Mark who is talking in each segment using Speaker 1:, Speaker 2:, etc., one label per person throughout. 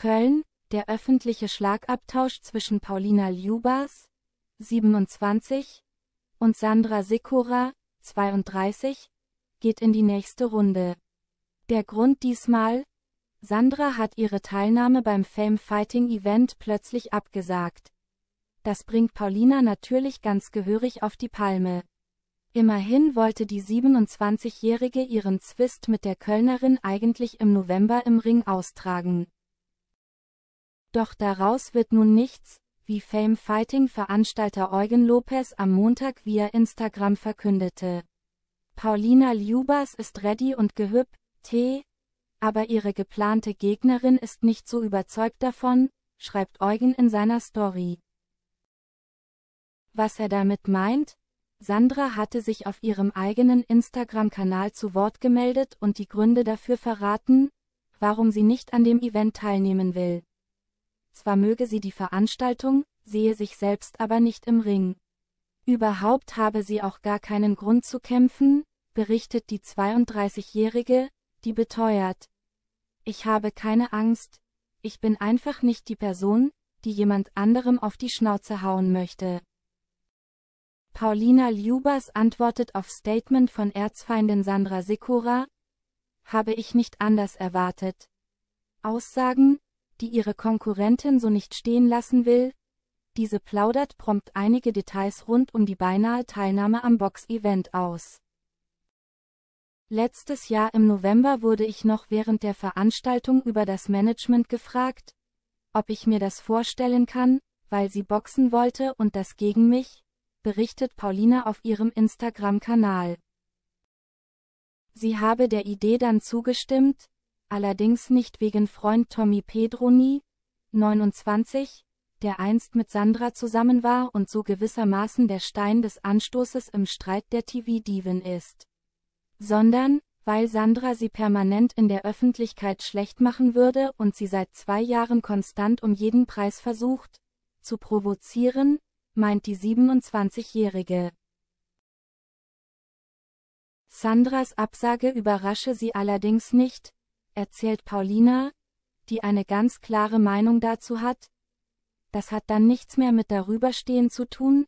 Speaker 1: Köln, der öffentliche Schlagabtausch zwischen Paulina Ljubas, 27, und Sandra Sikora, 32, geht in die nächste Runde. Der Grund diesmal? Sandra hat ihre Teilnahme beim Fame Fighting Event plötzlich abgesagt. Das bringt Paulina natürlich ganz gehörig auf die Palme. Immerhin wollte die 27-Jährige ihren Zwist mit der Kölnerin eigentlich im November im Ring austragen. Doch daraus wird nun nichts, wie Fame Fighting Veranstalter Eugen Lopez am Montag via Instagram verkündete. Paulina Ljubas ist ready und T. aber ihre geplante Gegnerin ist nicht so überzeugt davon, schreibt Eugen in seiner Story. Was er damit meint? Sandra hatte sich auf ihrem eigenen Instagram-Kanal zu Wort gemeldet und die Gründe dafür verraten, warum sie nicht an dem Event teilnehmen will zwar möge sie die Veranstaltung, sehe sich selbst aber nicht im Ring. Überhaupt habe sie auch gar keinen Grund zu kämpfen, berichtet die 32-Jährige, die beteuert. Ich habe keine Angst, ich bin einfach nicht die Person, die jemand anderem auf die Schnauze hauen möchte. Paulina Ljubas antwortet auf Statement von Erzfeindin Sandra Sikora, habe ich nicht anders erwartet. Aussagen, die ihre Konkurrentin so nicht stehen lassen will, diese plaudert prompt einige Details rund um die beinahe Teilnahme am Box-Event aus. Letztes Jahr im November wurde ich noch während der Veranstaltung über das Management gefragt, ob ich mir das vorstellen kann, weil sie boxen wollte und das gegen mich, berichtet Paulina auf ihrem Instagram-Kanal. Sie habe der Idee dann zugestimmt, allerdings nicht wegen Freund Tommy Pedroni, 29, der einst mit Sandra zusammen war und so gewissermaßen der Stein des Anstoßes im Streit der TV-Diven ist. Sondern, weil Sandra sie permanent in der Öffentlichkeit schlecht machen würde und sie seit zwei Jahren konstant um jeden Preis versucht, zu provozieren, meint die 27-Jährige. Sandras Absage überrasche sie allerdings nicht, erzählt Paulina, die eine ganz klare Meinung dazu hat, das hat dann nichts mehr mit darüberstehen zu tun,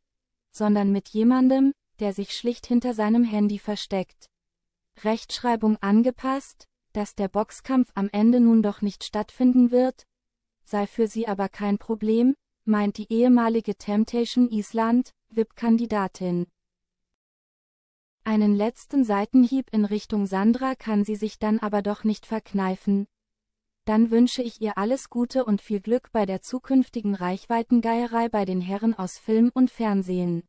Speaker 1: sondern mit jemandem, der sich schlicht hinter seinem Handy versteckt. Rechtschreibung angepasst, dass der Boxkampf am Ende nun doch nicht stattfinden wird, sei für sie aber kein Problem, meint die ehemalige Temptation Island, VIP-Kandidatin. Einen letzten Seitenhieb in Richtung Sandra kann sie sich dann aber doch nicht verkneifen. Dann wünsche ich ihr alles Gute und viel Glück bei der zukünftigen Reichweitengeierei bei den Herren aus Film und Fernsehen.